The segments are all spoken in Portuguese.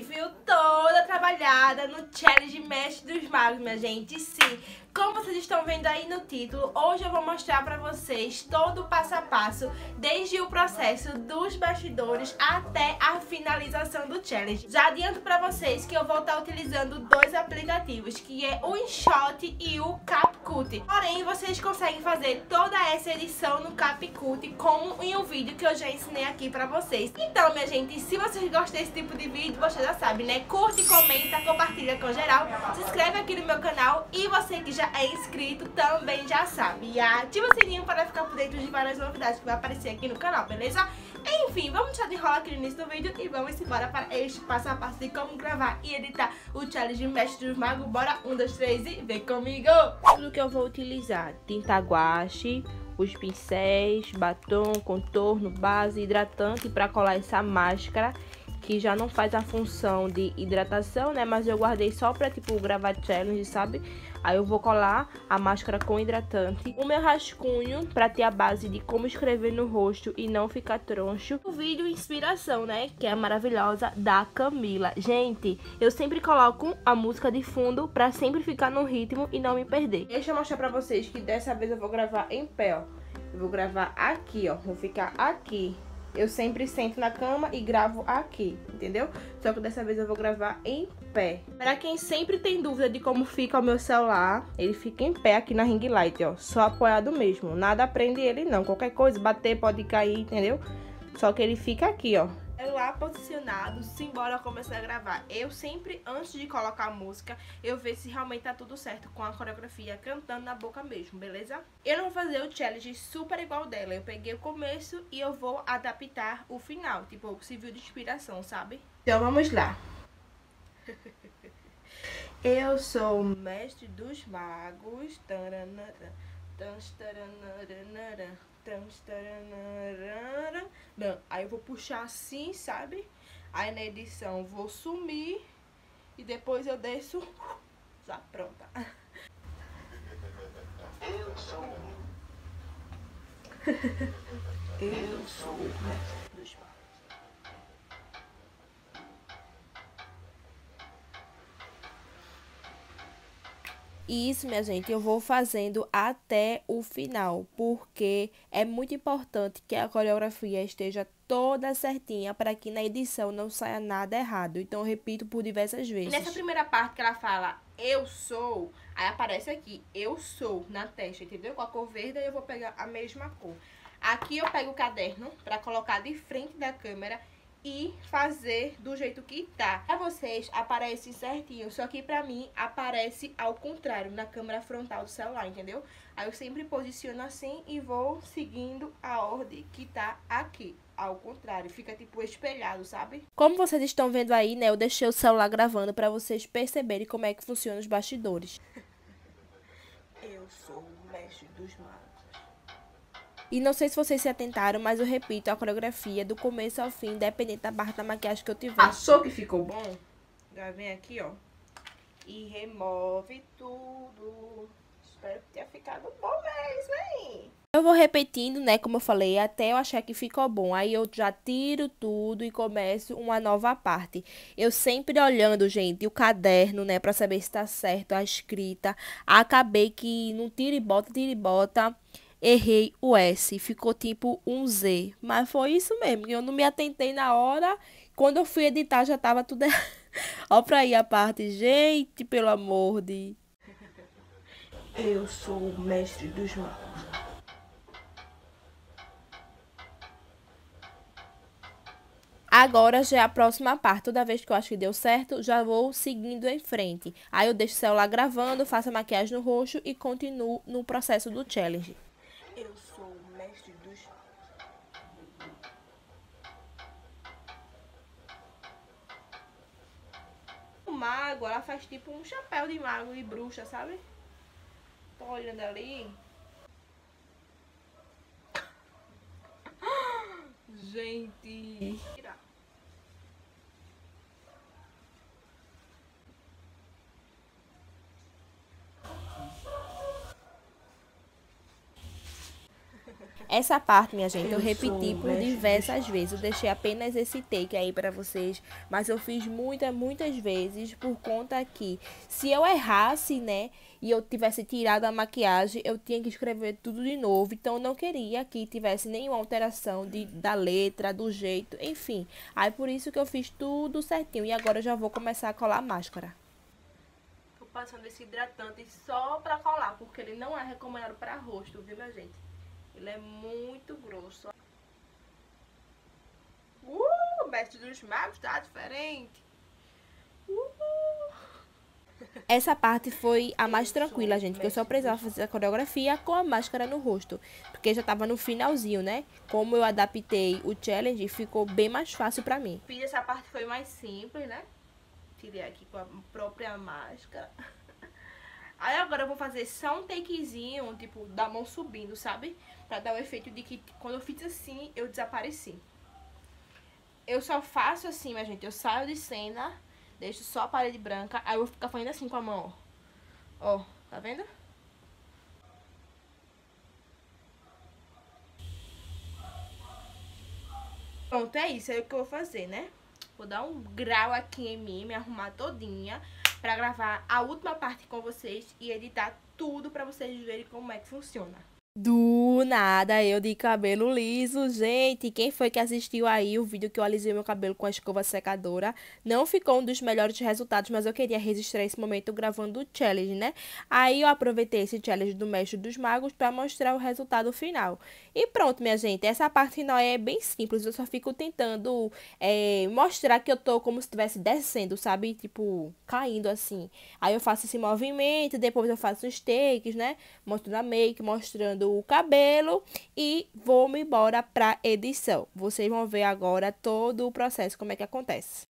viu? olhada no Challenge Mestre dos Magos, minha gente. Sim, como vocês estão vendo aí no título, hoje eu vou mostrar pra vocês todo o passo a passo, desde o processo dos bastidores até a finalização do challenge. Já adianto pra vocês que eu vou estar tá utilizando dois aplicativos, que é o InShot e o CapCut. Porém, vocês conseguem fazer toda essa edição no CapCut, como em um vídeo que eu já ensinei aqui pra vocês. Então, minha gente, se vocês gostam desse tipo de vídeo, você já sabe, né? Curte, comenta comenta, compartilha com geral, se inscreve aqui no meu canal e você que já é inscrito também já sabe. E ativa o sininho para ficar por dentro de várias novidades que vai aparecer aqui no canal, beleza? Enfim, vamos deixar de rola aqui no início do vídeo e vamos embora para este passo a passo de como gravar e editar o challenge Mestre dos Magos. Bora, um, dois, três e vem comigo! Tudo que eu vou utilizar, tinta guache, os pincéis, batom, contorno, base, hidratante para colar essa máscara que já não faz a função de hidratação, né? Mas eu guardei só pra, tipo, gravar challenge, sabe? Aí eu vou colar a máscara com hidratante. O meu rascunho pra ter a base de como escrever no rosto e não ficar troncho. O vídeo inspiração, né? Que é maravilhosa da Camila. Gente, eu sempre coloco a música de fundo pra sempre ficar no ritmo e não me perder. Deixa eu mostrar pra vocês que dessa vez eu vou gravar em pé, ó. Eu vou gravar aqui, ó. Vou ficar aqui eu sempre sento na cama e gravo aqui, entendeu? Só que dessa vez eu vou gravar em pé. Para quem sempre tem dúvida de como fica o meu celular, ele fica em pé aqui na ring light, ó. Só apoiado mesmo. Nada prende ele, não. Qualquer coisa, bater, pode cair, entendeu? Só que ele fica aqui, ó. É lá posicionado, simbora começar a gravar. Eu sempre, antes de colocar a música, eu vejo se realmente tá tudo certo com a coreografia, cantando na boca mesmo, beleza? Eu não vou fazer o challenge super igual dela, eu peguei o começo e eu vou adaptar o final, tipo, viu de inspiração, sabe? Então vamos lá. eu sou o mestre dos magos, Aí eu vou puxar assim, sabe? Aí na edição vou sumir e depois eu desço. Já pronta. Eu sou. Eu sou. E isso, minha gente, eu vou fazendo até o final, porque é muito importante que a coreografia esteja toda certinha para que na edição não saia nada errado. Então, eu repito por diversas vezes. Nessa primeira parte que ela fala, eu sou, aí aparece aqui, eu sou na testa, entendeu? Com a cor verde, eu vou pegar a mesma cor. Aqui eu pego o caderno para colocar de frente da câmera e fazer do jeito que tá. Pra vocês aparece certinho, só que pra mim aparece ao contrário, na câmera frontal do celular, entendeu? Aí eu sempre posiciono assim e vou seguindo a ordem que tá aqui. Ao contrário, fica tipo espelhado, sabe? Como vocês estão vendo aí, né, eu deixei o celular gravando pra vocês perceberem como é que funciona os bastidores. eu sou o mestre dos mares. E não sei se vocês se atentaram, mas eu repito a coreografia do começo ao fim, independente da barra da maquiagem que eu tiver. Achou que ficou bom? Já vem aqui, ó. E remove tudo. Espero que tenha ficado bom mesmo, hein? Eu vou repetindo, né, como eu falei, até eu achar que ficou bom. Aí eu já tiro tudo e começo uma nova parte. Eu sempre olhando, gente, o caderno, né, pra saber se tá certo a escrita. Acabei que não tira e bota, tira e bota errei o S, ficou tipo um Z. Mas foi isso mesmo, eu não me atentei na hora. Quando eu fui editar já tava tudo errado. Olha pra aí a parte, gente, pelo amor de... Eu sou o mestre dos magos. Agora já é a próxima parte. Toda vez que eu acho que deu certo, já vou seguindo em frente. Aí eu deixo o celular gravando, faço a maquiagem no roxo e continuo no processo do challenge. Eu sou o mestre dos. O mago, ela faz tipo um chapéu de mago e bruxa, sabe? Tô olhando ali. Gente. Tirar. Essa parte, minha gente, eu, eu repeti por né? diversas vezes. Eu deixei apenas esse take aí para vocês, mas eu fiz muitas, muitas vezes por conta que se eu errasse, né, e eu tivesse tirado a maquiagem, eu tinha que escrever tudo de novo. Então eu não queria que tivesse nenhuma alteração de, da letra, do jeito, enfim. Aí por isso que eu fiz tudo certinho e agora eu já vou começar a colar a máscara passando esse hidratante só pra colar, porque ele não é recomendado pra rosto, viu, minha gente? Ele é muito grosso. Uh, mestre dos magos tá diferente. Uh. Essa parte foi a mais tranquila, gente, porque eu só precisava fazer a coreografia com a máscara no rosto, porque já tava no finalzinho, né? Como eu adaptei o challenge, ficou bem mais fácil pra mim. Fiz essa parte foi mais simples, né? Tirei aqui com a própria máscara. Aí agora eu vou fazer só um takezinho, tipo, da mão subindo, sabe? Pra dar o efeito de que quando eu fiz assim, eu desapareci. Eu só faço assim, minha gente. Eu saio de cena, deixo só a parede branca. Aí eu vou ficar fazendo assim com a mão, ó. Ó, tá vendo? Pronto, é isso. É o que eu vou fazer, né? Vou dar um grau aqui em mim, me arrumar todinha pra gravar a última parte com vocês e editar tudo pra vocês verem como é que funciona. Do nada, eu de cabelo liso, gente. Quem foi que assistiu aí o vídeo que eu alisei meu cabelo com a escova secadora? Não ficou um dos melhores resultados, mas eu queria registrar esse momento gravando o challenge, né? Aí eu aproveitei esse challenge do Mestre dos Magos para mostrar o resultado final. E pronto, minha gente, essa parte final é bem simples. Eu só fico tentando é, mostrar que eu tô como se estivesse descendo, sabe? Tipo, caindo assim. Aí eu faço esse movimento, depois eu faço os takes, né? Mostrando a make, mostrando o cabelo e vou-me embora para edição. Vocês vão ver agora todo o processo, como é que acontece.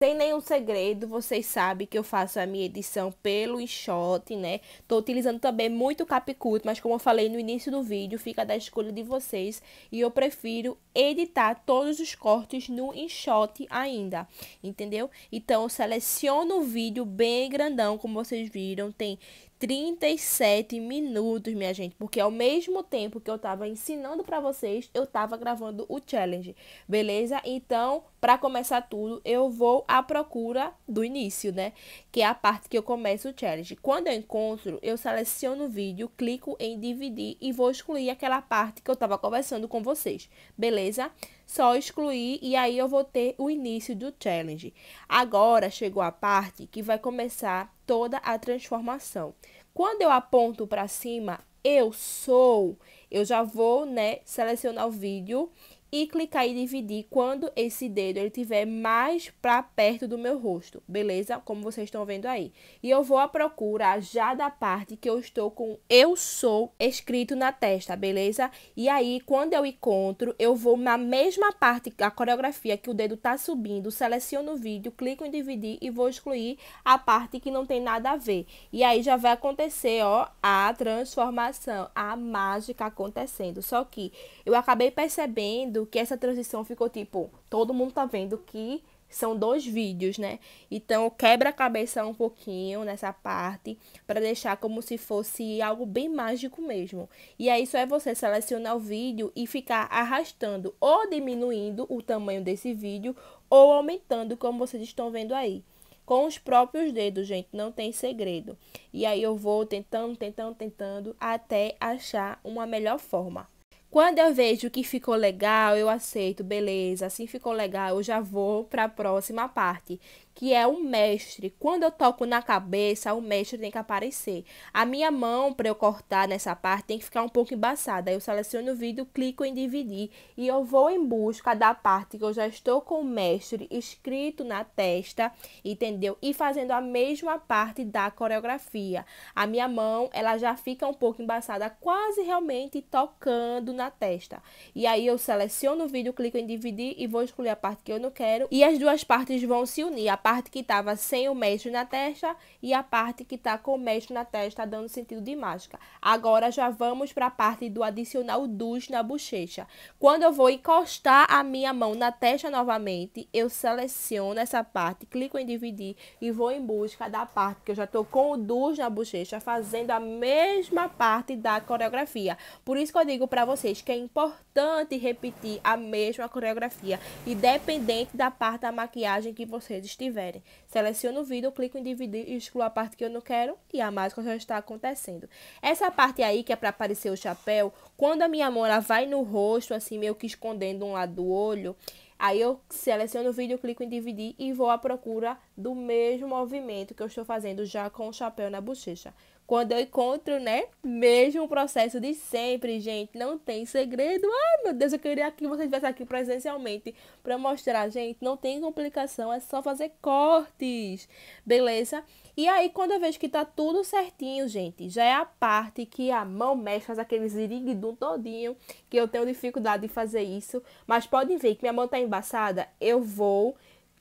Sem nenhum segredo, vocês sabem que eu faço a minha edição pelo enxote, né? Tô utilizando também muito capcut, mas como eu falei no início do vídeo, fica da escolha de vocês. E eu prefiro editar todos os cortes no enxote ainda, entendeu? Então, eu seleciono o vídeo bem grandão, como vocês viram. Tem 37 minutos, minha gente, porque ao mesmo tempo que eu tava ensinando para vocês, eu tava gravando o challenge, beleza? Então, para começar tudo, eu vou à procura do início, né? Que é a parte que eu começo o challenge. Quando eu encontro, eu seleciono o vídeo, clico em dividir e vou excluir aquela parte que eu tava conversando com vocês, beleza? Só excluir e aí eu vou ter o início do challenge. Agora chegou a parte que vai começar toda a transformação. Quando eu aponto para cima, eu sou, eu já vou, né, selecionar o vídeo e clicar em dividir quando esse dedo ele tiver mais para perto do meu rosto, beleza? Como vocês estão vendo aí. E eu vou à procura já da parte que eu estou com eu sou escrito na testa, beleza? E aí, quando eu encontro, eu vou na mesma parte da coreografia que o dedo tá subindo, seleciono o vídeo, clico em dividir e vou excluir a parte que não tem nada a ver. E aí já vai acontecer, ó, a transformação, a mágica acontecendo. Só que eu acabei percebendo vendo que essa transição ficou tipo, todo mundo tá vendo que são dois vídeos, né? Então quebra a cabeça um pouquinho nessa parte para deixar como se fosse algo bem mágico mesmo. E aí só é você selecionar o vídeo e ficar arrastando ou diminuindo o tamanho desse vídeo ou aumentando, como vocês estão vendo aí. Com os próprios dedos, gente, não tem segredo. E aí eu vou tentando, tentando, tentando até achar uma melhor forma. Quando eu vejo que ficou legal, eu aceito, beleza, assim ficou legal, eu já vou para a próxima parte que é o mestre. Quando eu toco na cabeça, o mestre tem que aparecer. A minha mão, para eu cortar nessa parte, tem que ficar um pouco embaçada. Eu seleciono o vídeo, clico em dividir e eu vou em busca da parte que eu já estou com o mestre escrito na testa, entendeu? E fazendo a mesma parte da coreografia. A minha mão, ela já fica um pouco embaçada, quase realmente tocando na testa. E aí eu seleciono o vídeo, clico em dividir e vou escolher a parte que eu não quero. E as duas partes vão se unir. A parte que estava sem o mestre na testa e a parte que está com o mestre na testa, dando sentido de mágica. Agora já vamos para a parte do adicional dos na bochecha. Quando eu vou encostar a minha mão na testa novamente, eu seleciono essa parte, clico em dividir e vou em busca da parte que eu já estou com o dos na bochecha, fazendo a mesma parte da coreografia. Por isso que eu digo para vocês que é importante repetir a mesma coreografia, independente da parte da maquiagem que vocês estiverem tiverem. Seleciono o vídeo, clico em dividir e excluo a parte que eu não quero e a mágica já está acontecendo. Essa parte aí que é para aparecer o chapéu, quando a minha mão ela vai no rosto, assim meio que escondendo um lado do olho, Aí eu seleciono o vídeo, clico em dividir e vou à procura do mesmo movimento que eu estou fazendo já com o chapéu na bochecha. Quando eu encontro, né? Mesmo processo de sempre, gente. Não tem segredo. Ai, meu Deus, eu queria que você estivesse aqui presencialmente para mostrar, gente. Não tem complicação, é só fazer cortes. Beleza? E aí, quando eu vejo que tá tudo certinho, gente, já é a parte que a mão mexe, faz aquele ziriguidum todinho, que eu tenho dificuldade de fazer isso, mas podem ver que minha mão está embaçada, eu vou,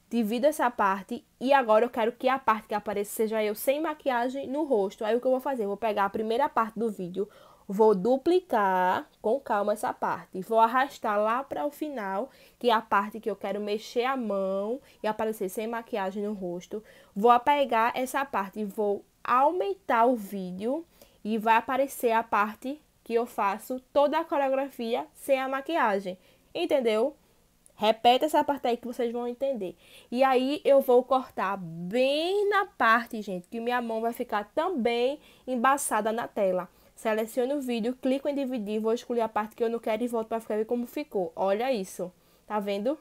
divido essa parte e agora eu quero que a parte que apareça seja eu sem maquiagem no rosto. Aí o que eu vou fazer? vou pegar a primeira parte do vídeo, vou duplicar com calma essa parte, vou arrastar lá para o final, que é a parte que eu quero mexer a mão e aparecer sem maquiagem no rosto. Vou pegar essa parte e vou aumentar o vídeo e vai aparecer a parte que eu faço toda a coreografia sem a maquiagem, entendeu? Repete essa parte aí que vocês vão entender. E aí eu vou cortar bem na parte, gente, que minha mão vai ficar também embaçada na tela. Seleciono o vídeo, clico em dividir, vou escolher a parte que eu não quero e volto para ficar ver como ficou. Olha isso. Tá vendo?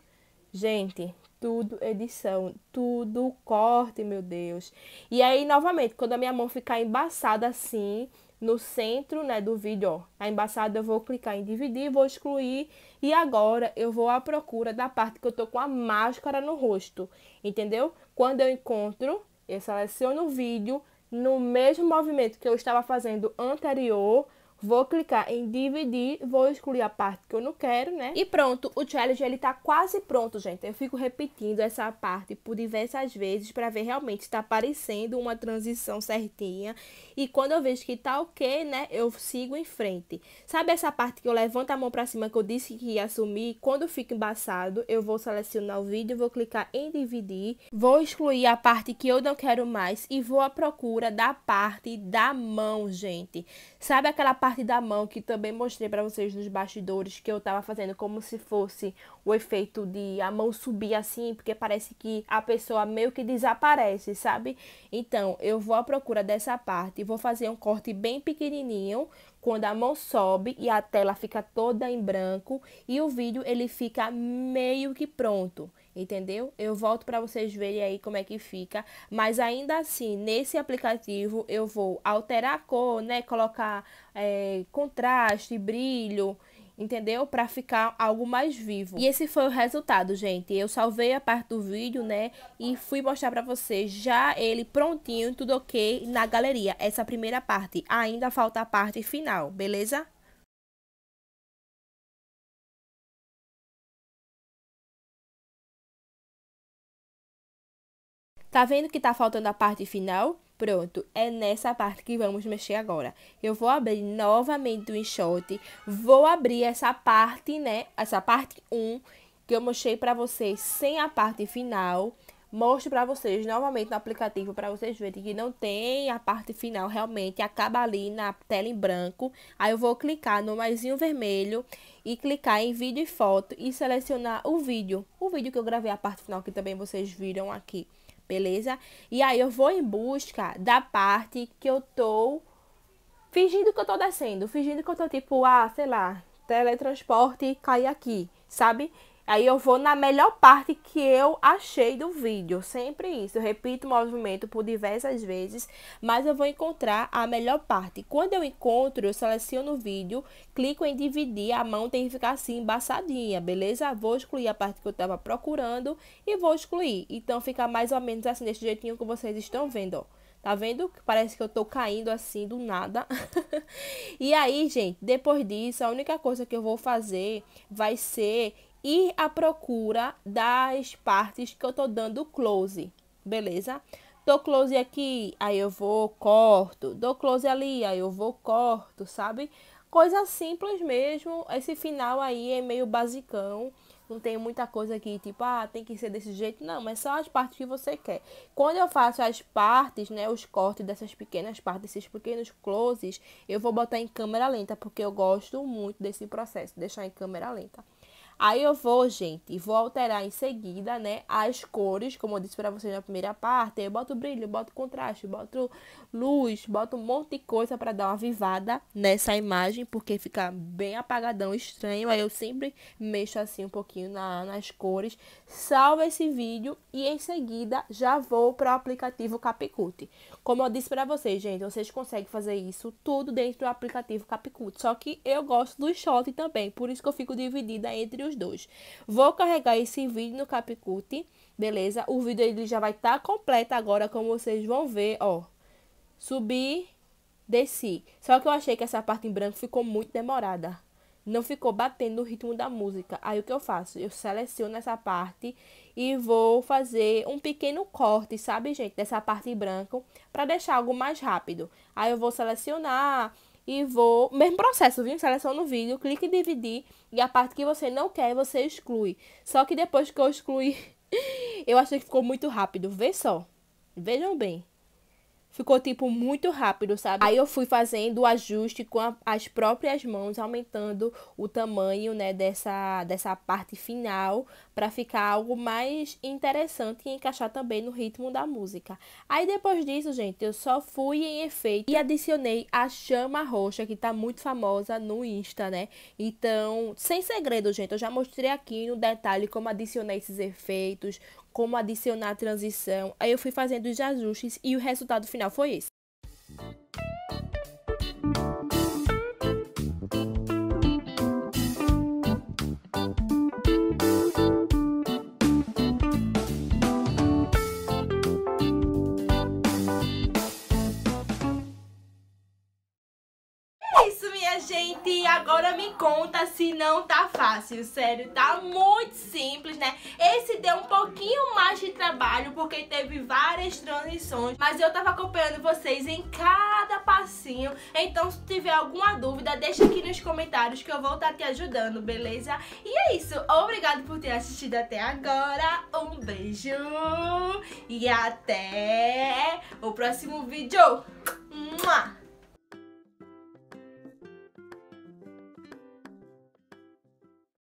Gente, tudo edição, tudo corte, meu Deus. E aí, novamente, quando a minha mão ficar embaçada assim, no centro né, do vídeo, a embaçada embaçado, eu vou clicar em dividir, vou excluir e agora eu vou à procura da parte que eu tô com a máscara no rosto, entendeu? Quando eu encontro, eu seleciono o vídeo no mesmo movimento que eu estava fazendo anterior, Vou clicar em dividir, vou excluir a parte que eu não quero, né? E pronto, o challenge ele tá quase pronto, gente. Eu fico repetindo essa parte por diversas vezes para ver realmente se tá aparecendo uma transição certinha. E quando eu vejo que tá ok, né, eu sigo em frente. Sabe essa parte que eu levanto a mão para cima que eu disse que ia assumir? Quando fica embaçado, eu vou selecionar o vídeo, vou clicar em dividir, vou excluir a parte que eu não quero mais e vou à procura da parte da mão, gente. Sabe aquela parte parte da mão que também mostrei para vocês nos bastidores, que eu estava fazendo como se fosse o efeito de a mão subir assim, porque parece que a pessoa meio que desaparece, sabe? Então, eu vou à procura dessa parte, vou fazer um corte bem pequenininho, quando a mão sobe e a tela fica toda em branco e o vídeo ele fica meio que pronto, entendeu? Eu volto para vocês verem aí como é que fica, mas ainda assim, nesse aplicativo eu vou alterar a cor, né, colocar é, contraste, brilho, entendeu? Para ficar algo mais vivo. E esse foi o resultado, gente. Eu salvei a parte do vídeo, né? E fui mostrar para vocês já ele prontinho, tudo ok, na galeria. Essa primeira parte. Ainda falta a parte final, beleza? Tá vendo que tá faltando a parte final? Pronto, é nessa parte que vamos mexer agora. Eu vou abrir novamente o enxote, vou abrir essa parte, né, essa parte 1 que eu mostrei para vocês sem a parte final. Mostro para vocês novamente no aplicativo para vocês verem que não tem a parte final realmente, acaba ali na tela em branco. Aí eu vou clicar no maisinho vermelho e clicar em vídeo e foto e selecionar o vídeo. O vídeo que eu gravei a parte final que também vocês viram aqui beleza? E aí eu vou em busca da parte que eu tô fingindo que eu tô descendo, fingindo que eu tô tipo, ah, sei lá, teletransporte, cai aqui, sabe? Aí eu vou na melhor parte que eu achei do vídeo. Sempre isso. Eu repito o movimento por diversas vezes, mas eu vou encontrar a melhor parte. Quando eu encontro, eu seleciono o vídeo, clico em dividir, a mão tem que ficar assim embaçadinha, beleza? Vou excluir a parte que eu estava procurando e vou excluir. Então fica mais ou menos assim, desse jeitinho que vocês estão vendo, ó. Tá vendo? Parece que eu tô caindo assim do nada. e aí, gente, depois disso, a única coisa que eu vou fazer vai ser ir à procura das partes que eu tô dando close, beleza? Dou close aqui, aí eu vou, corto. Dou close ali, aí eu vou, corto, sabe? Coisa simples mesmo. Esse final aí é meio basicão. Não tem muita coisa aqui, tipo, ah, tem que ser desse jeito. Não, mas são as partes que você quer. Quando eu faço as partes, né, os cortes dessas pequenas partes, esses pequenos closes, eu vou botar em câmera lenta, porque eu gosto muito desse processo, deixar em câmera lenta. Aí eu vou, gente, vou alterar em seguida, né, as cores, como eu disse para vocês na primeira parte. Eu boto brilho, boto contraste, boto luz, boto um monte de coisa para dar uma vivada nessa imagem, porque fica bem apagadão, estranho. Aí eu sempre mexo assim um pouquinho na, nas cores. Salvo esse vídeo e em seguida já vou pro aplicativo Capcut. Como eu disse para vocês, gente, vocês conseguem fazer isso tudo dentro do aplicativo Capcut. Só que eu gosto do shot também, por isso que eu fico dividida entre os dois. Vou carregar esse vídeo no CapCut, beleza? O vídeo ele já vai estar tá completo agora, como vocês vão ver, ó. Subir, desci. Só que eu achei que essa parte em branco ficou muito demorada. Não ficou batendo no ritmo da música. Aí o que eu faço? Eu seleciono essa parte e vou fazer um pequeno corte, sabe, gente? Dessa parte em branco, para deixar algo mais rápido. Aí eu vou selecionar e vou. Mesmo processo, viu? Seleciona o vídeo, clique em dividir e a parte que você não quer você exclui. Só que depois que eu excluí, eu achei que ficou muito rápido. Vê só. Vejam bem. Ficou, tipo, muito rápido, sabe? Aí eu fui fazendo o ajuste com a, as próprias mãos, aumentando o tamanho, né, dessa, dessa parte final para ficar algo mais interessante e encaixar também no ritmo da música. Aí depois disso, gente, eu só fui em efeito e adicionei a chama roxa, que tá muito famosa no Insta, né? Então, sem segredo, gente, eu já mostrei aqui no detalhe como adicionei esses efeitos, como adicionar a transição. Aí eu fui fazendo os ajustes e o resultado final foi esse. agora me conta se não tá fácil, sério, tá muito simples, né? Esse deu um pouquinho mais de trabalho porque teve várias transições, mas eu tava acompanhando vocês em cada passinho, então se tiver alguma dúvida, deixa aqui nos comentários que eu vou estar tá te ajudando, beleza? E é isso, obrigado por ter assistido até agora, um beijo e até o próximo vídeo! Mua!